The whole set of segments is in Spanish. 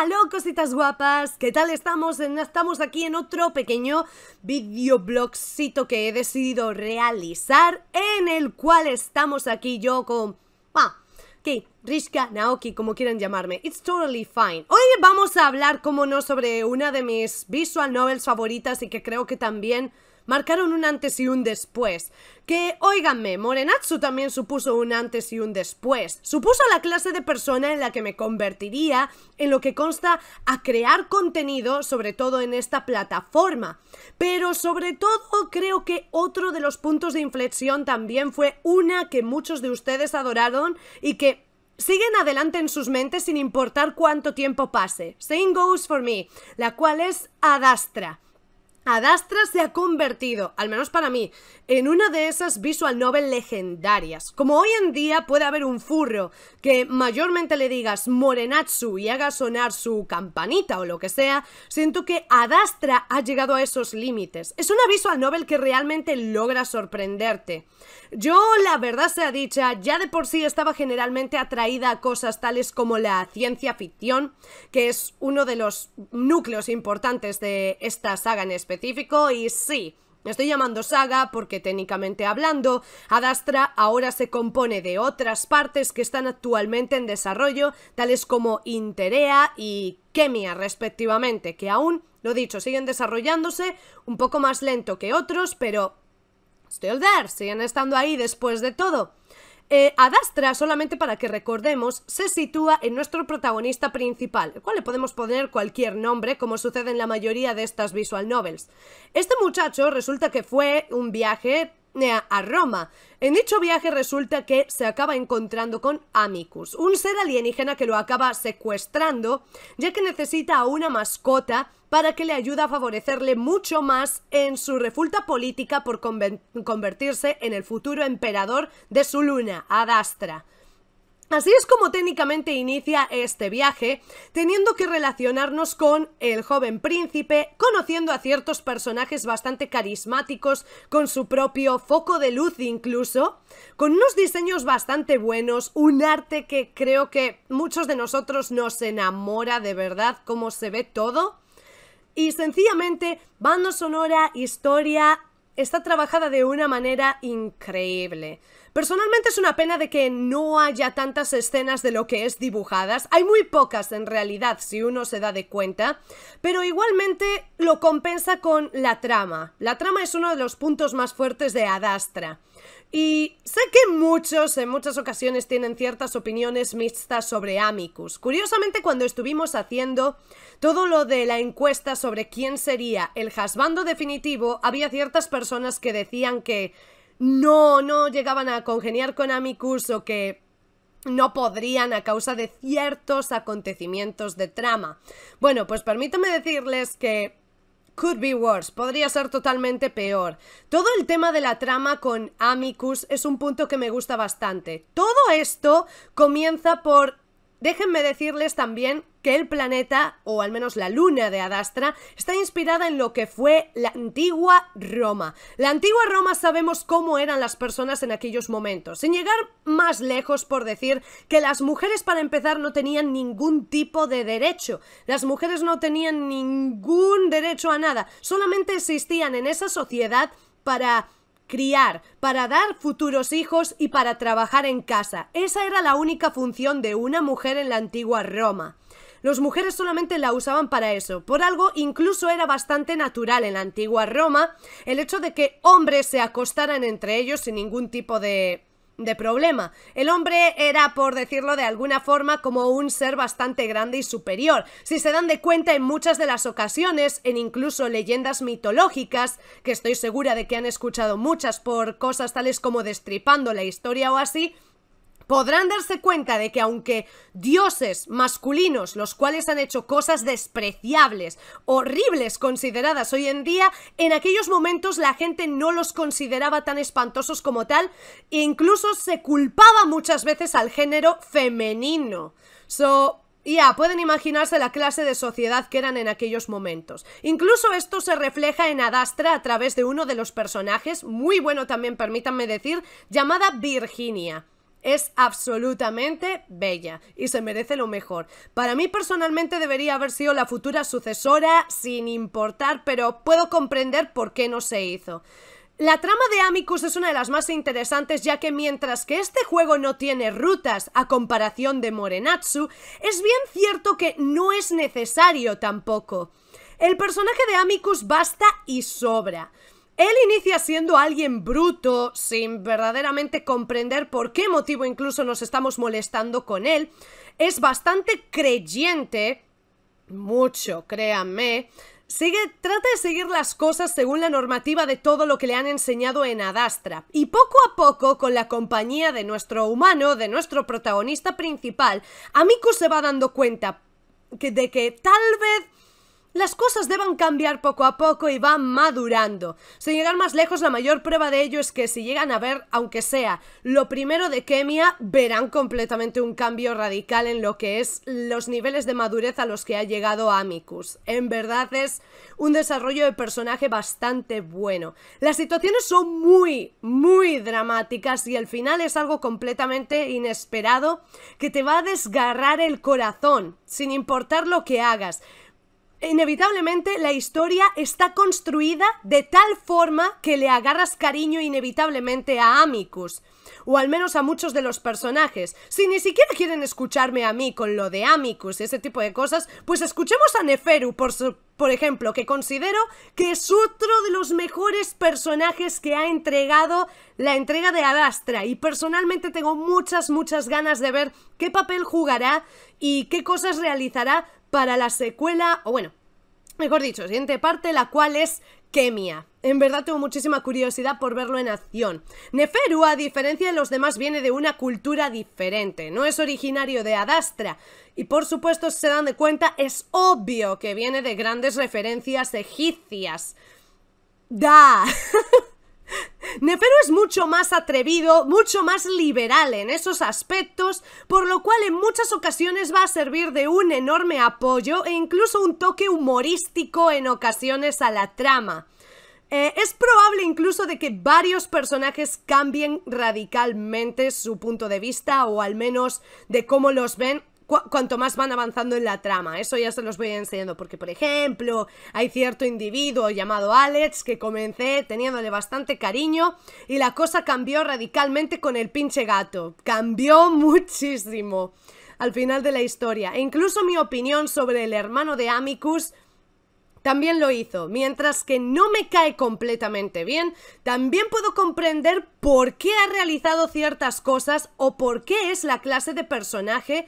Hola, cositas guapas, ¿qué tal estamos? Estamos aquí en otro pequeño videoblogcito que he decidido realizar En el cual estamos aquí yo con... Ah, que Rishka, Naoki, como quieran llamarme It's totally fine Hoy vamos a hablar, como no, sobre una de mis visual novels favoritas Y que creo que también marcaron un antes y un después. Que, óiganme, Morenatsu también supuso un antes y un después. Supuso la clase de persona en la que me convertiría, en lo que consta a crear contenido, sobre todo en esta plataforma. Pero sobre todo creo que otro de los puntos de inflexión también fue una que muchos de ustedes adoraron y que siguen adelante en sus mentes sin importar cuánto tiempo pase. Same goes for me, la cual es Adastra. Adastra se ha convertido, al menos para mí, en una de esas visual novel legendarias. Como hoy en día puede haber un furro que mayormente le digas Morenatsu y haga sonar su campanita o lo que sea, siento que Adastra ha llegado a esos límites. Es una visual novel que realmente logra sorprenderte. Yo, la verdad sea dicha, ya de por sí estaba generalmente atraída a cosas tales como la ciencia ficción, que es uno de los núcleos importantes de esta saga en específico, y sí, Estoy llamando saga porque técnicamente hablando, Adastra ahora se compone de otras partes que están actualmente en desarrollo, tales como Interea y Kemia respectivamente, que aún, lo dicho, siguen desarrollándose un poco más lento que otros, pero there, siguen estando ahí después de todo. Eh, Adastra, solamente para que recordemos, se sitúa en nuestro protagonista principal, al cual le podemos poner cualquier nombre, como sucede en la mayoría de estas visual novels. Este muchacho resulta que fue un viaje a Roma. En dicho viaje resulta que se acaba encontrando con Amicus, un ser alienígena que lo acaba secuestrando, ya que necesita a una mascota para que le ayude a favorecerle mucho más en su refulta política por convertirse en el futuro emperador de su luna, Adastra. Así es como técnicamente inicia este viaje, teniendo que relacionarnos con el joven príncipe, conociendo a ciertos personajes bastante carismáticos, con su propio foco de luz incluso, con unos diseños bastante buenos, un arte que creo que muchos de nosotros nos enamora de verdad, como se ve todo. Y sencillamente, banda sonora, historia, está trabajada de una manera increíble. Personalmente es una pena de que no haya tantas escenas de lo que es dibujadas. Hay muy pocas en realidad, si uno se da de cuenta. Pero igualmente lo compensa con la trama. La trama es uno de los puntos más fuertes de Adastra. Y sé que muchos en muchas ocasiones tienen ciertas opiniones mixtas sobre Amicus. Curiosamente, cuando estuvimos haciendo todo lo de la encuesta sobre quién sería el hasbando definitivo, había ciertas personas que decían que no, no llegaban a congeniar con Amicus o que no podrían a causa de ciertos acontecimientos de trama. Bueno, pues permítame decirles que Could be worse, podría ser totalmente peor. Todo el tema de la trama con Amicus es un punto que me gusta bastante. Todo esto comienza por Déjenme decirles también que el planeta, o al menos la luna de Adastra, está inspirada en lo que fue la antigua Roma. La antigua Roma sabemos cómo eran las personas en aquellos momentos, sin llegar más lejos por decir que las mujeres para empezar no tenían ningún tipo de derecho, las mujeres no tenían ningún derecho a nada, solamente existían en esa sociedad para criar, para dar futuros hijos y para trabajar en casa. Esa era la única función de una mujer en la antigua Roma. Los mujeres solamente la usaban para eso. Por algo, incluso era bastante natural en la antigua Roma el hecho de que hombres se acostaran entre ellos sin ningún tipo de de problema. El hombre era, por decirlo de alguna forma, como un ser bastante grande y superior. Si se dan de cuenta en muchas de las ocasiones, en incluso leyendas mitológicas, que estoy segura de que han escuchado muchas por cosas tales como destripando la historia o así, podrán darse cuenta de que aunque dioses masculinos, los cuales han hecho cosas despreciables, horribles consideradas hoy en día, en aquellos momentos la gente no los consideraba tan espantosos como tal e incluso se culpaba muchas veces al género femenino. So, ya, pueden imaginarse la clase de sociedad que eran en aquellos momentos. Incluso esto se refleja en Adastra a través de uno de los personajes, muy bueno también permítanme decir, llamada Virginia es absolutamente bella y se merece lo mejor. Para mí personalmente debería haber sido la futura sucesora sin importar, pero puedo comprender por qué no se hizo. La trama de Amicus es una de las más interesantes ya que mientras que este juego no tiene rutas a comparación de Morenatsu, es bien cierto que no es necesario tampoco. El personaje de Amicus basta y sobra. Él inicia siendo alguien bruto, sin verdaderamente comprender por qué motivo incluso nos estamos molestando con él. Es bastante creyente, mucho, créanme. Sigue, trata de seguir las cosas según la normativa de todo lo que le han enseñado en Adastra. Y poco a poco, con la compañía de nuestro humano, de nuestro protagonista principal, Amiku se va dando cuenta de que tal vez las cosas deben cambiar poco a poco y van madurando. Sin llegar más lejos, la mayor prueba de ello es que si llegan a ver, aunque sea lo primero de Kemia, verán completamente un cambio radical en lo que es los niveles de madurez a los que ha llegado Amicus. En verdad es un desarrollo de personaje bastante bueno. Las situaciones son muy, muy dramáticas y el final es algo completamente inesperado que te va a desgarrar el corazón, sin importar lo que hagas. Inevitablemente la historia está construida de tal forma que le agarras cariño inevitablemente a Amicus, o al menos a muchos de los personajes. Si ni siquiera quieren escucharme a mí con lo de Amicus y ese tipo de cosas, pues escuchemos a Neferu, por, por ejemplo, que considero que es otro de los mejores personajes que ha entregado la entrega de adastra y personalmente tengo muchas, muchas ganas de ver qué papel jugará y qué cosas realizará para la secuela, o bueno, mejor dicho, siguiente parte, la cual es Kemia. En verdad tengo muchísima curiosidad por verlo en acción. Neferu, a diferencia de los demás, viene de una cultura diferente, no es originario de Adastra. Y por supuesto, si se dan de cuenta, es obvio que viene de grandes referencias egipcias. Da, Nefero es mucho más atrevido, mucho más liberal en esos aspectos, por lo cual en muchas ocasiones va a servir de un enorme apoyo e incluso un toque humorístico en ocasiones a la trama. Eh, es probable incluso de que varios personajes cambien radicalmente su punto de vista o al menos de cómo los ven cuanto más van avanzando en la trama. Eso ya se los voy enseñando, porque por ejemplo, hay cierto individuo llamado Alex que comencé teniéndole bastante cariño y la cosa cambió radicalmente con el pinche gato. Cambió muchísimo al final de la historia. E incluso mi opinión sobre el hermano de Amicus también lo hizo. Mientras que no me cae completamente bien, también puedo comprender por qué ha realizado ciertas cosas o por qué es la clase de personaje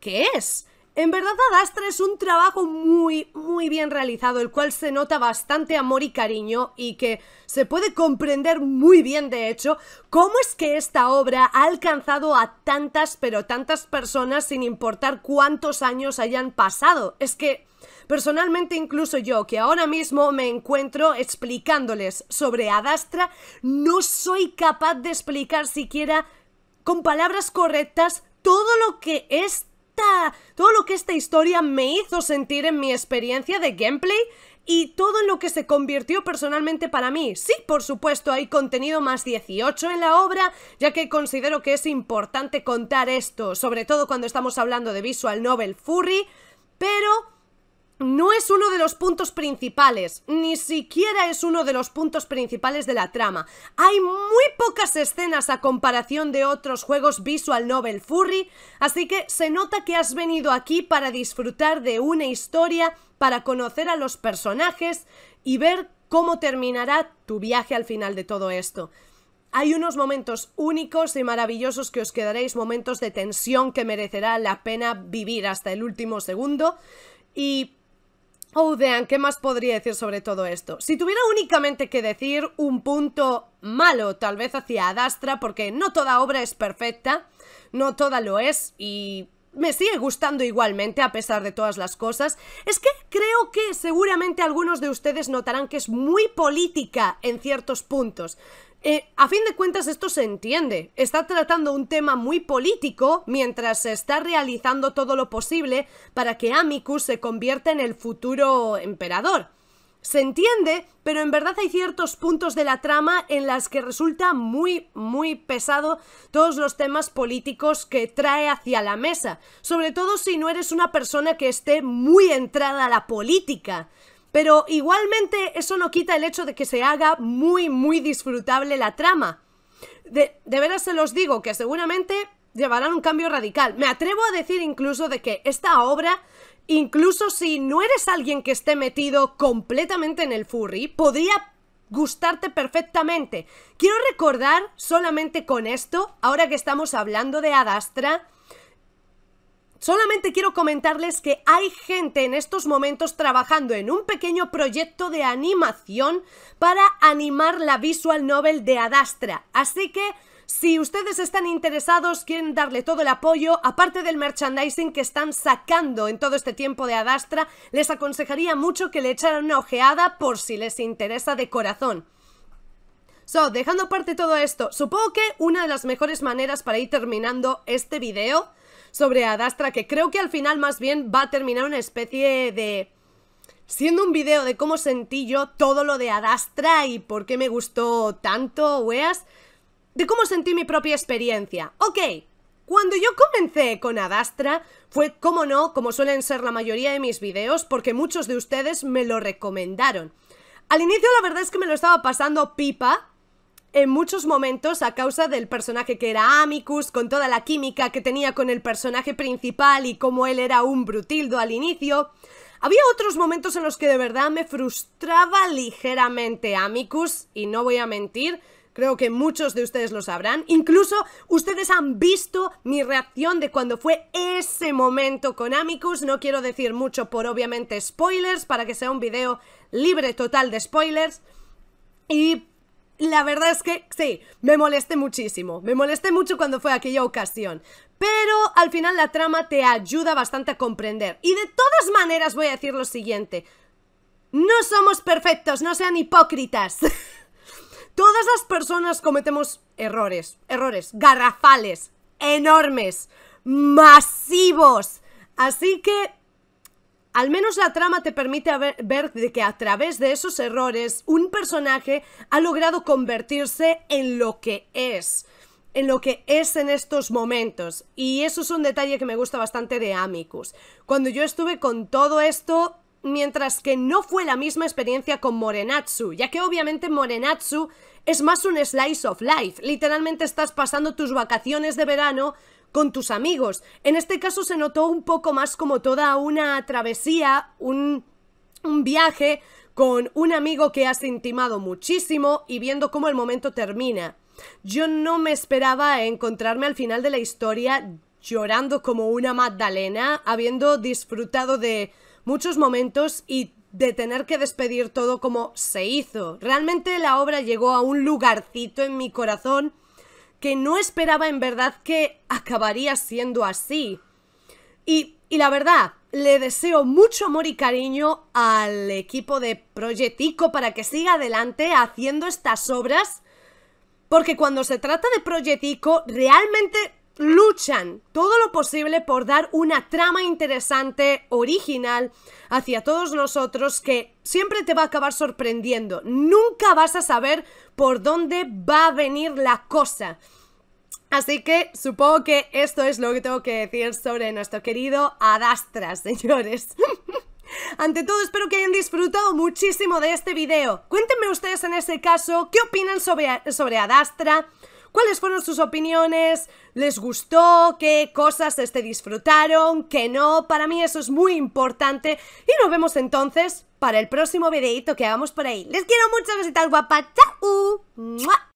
¿Qué es. En verdad, Adastra es un trabajo muy, muy bien realizado, el cual se nota bastante amor y cariño y que se puede comprender muy bien, de hecho, cómo es que esta obra ha alcanzado a tantas, pero tantas personas sin importar cuántos años hayan pasado. Es que... Personalmente incluso yo, que ahora mismo me encuentro explicándoles sobre Adastra, no soy capaz de explicar siquiera con palabras correctas todo lo que es todo lo que esta historia me hizo sentir en mi experiencia de gameplay y todo en lo que se convirtió personalmente para mí. Sí, por supuesto, hay contenido más 18 en la obra, ya que considero que es importante contar esto, sobre todo cuando estamos hablando de visual novel furry, pero no es uno de los puntos principales, ni siquiera es uno de los puntos principales de la trama. Hay muy pocas escenas a comparación de otros juegos Visual Novel Furry, así que se nota que has venido aquí para disfrutar de una historia, para conocer a los personajes y ver cómo terminará tu viaje al final de todo esto. Hay unos momentos únicos y maravillosos que os quedaréis, momentos de tensión que merecerá la pena vivir hasta el último segundo. Y Oh, Dean, ¿qué más podría decir sobre todo esto? Si tuviera únicamente que decir un punto malo, tal vez hacia Adastra, porque no toda obra es perfecta, no toda lo es y me sigue gustando igualmente a pesar de todas las cosas, es que creo que seguramente algunos de ustedes notarán que es muy política en ciertos puntos. Eh, a fin de cuentas esto se entiende. Está tratando un tema muy político mientras se está realizando todo lo posible para que Amicus se convierta en el futuro emperador. Se entiende, pero en verdad hay ciertos puntos de la trama en las que resulta muy, muy pesado todos los temas políticos que trae hacia la mesa, sobre todo si no eres una persona que esté muy entrada a la política. Pero igualmente eso no quita el hecho de que se haga muy, muy disfrutable la trama. De, veras se los digo, que seguramente llevarán un cambio radical. Me atrevo a decir incluso de que esta obra, incluso si no eres alguien que esté metido completamente en el furry, podría gustarte perfectamente. Quiero recordar solamente con esto, ahora que estamos hablando de Adastra, Solamente quiero comentarles que hay gente en estos momentos trabajando en un pequeño proyecto de animación para animar la visual novel de Adastra. Así que si ustedes están interesados, quieren darle todo el apoyo, aparte del merchandising que están sacando en todo este tiempo de Adastra, les aconsejaría mucho que le echaran una ojeada por si les interesa de corazón. So, dejando aparte todo esto, supongo que una de las mejores maneras para ir terminando este video sobre Adastra, que creo que al final más bien va a terminar una especie de... Siendo un video de cómo sentí yo todo lo de Adastra y por qué me gustó tanto, weas, de cómo sentí mi propia experiencia. Ok, cuando yo comencé con Adastra, fue, como no, como suelen ser la mayoría de mis videos, porque muchos de ustedes me lo recomendaron. Al inicio la verdad es que me lo estaba pasando pipa, en muchos momentos a causa del personaje que era Amicus, con toda la química que tenía con el personaje principal y como él era un brutildo al inicio. Había otros momentos en los que de verdad me frustraba ligeramente Amicus, y no voy a mentir, creo que muchos de ustedes lo sabrán. Incluso ustedes han visto mi reacción de cuando fue ese momento con Amicus. No quiero decir mucho por obviamente spoilers, para que sea un video libre total de spoilers. Y la verdad es que sí, me molesté muchísimo. Me molesté mucho cuando fue aquella ocasión. Pero al final la trama te ayuda bastante a comprender. Y de todas maneras voy a decir lo siguiente. No somos perfectos, no sean hipócritas. Todas las personas cometemos errores, errores garrafales, enormes, masivos. Así que al menos la trama te permite ver de que a través de esos errores un personaje ha logrado convertirse en lo que es, en lo que es en estos momentos. Y eso es un detalle que me gusta bastante de Amicus. Cuando yo estuve con todo esto, mientras que no fue la misma experiencia con Morenatsu, ya que obviamente Morenatsu es más un slice of life. Literalmente estás pasando tus vacaciones de verano con tus amigos. En este caso se notó un poco más como toda una travesía, un, viaje con un amigo que has intimado muchísimo y viendo cómo el momento termina. Yo no me esperaba encontrarme al final de la historia llorando como una Magdalena, habiendo disfrutado de muchos momentos y de tener que despedir todo como se hizo. Realmente la obra llegó a un lugarcito en mi corazón que no esperaba en verdad que acabaría siendo así. Y, y la verdad, le deseo mucho amor y cariño al equipo de Proyectico para que siga adelante haciendo estas obras. Porque cuando se trata de Proyectico, realmente luchan todo lo posible por dar una trama interesante, original, hacia todos nosotros que siempre te va a acabar sorprendiendo. Nunca vas a saber por dónde va a venir la cosa. Así que supongo que esto es lo que tengo que decir sobre nuestro querido Adastra, señores. Ante todo, espero que hayan disfrutado muchísimo de este video. Cuéntenme ustedes en ese caso qué opinan sobre, sobre Adastra, cuáles fueron sus opiniones, les gustó, qué cosas este disfrutaron, qué no. Para mí eso es muy importante. Y nos vemos entonces para el próximo videito que hagamos por ahí. Les quiero mucho, visitar guapa. ¡Chao!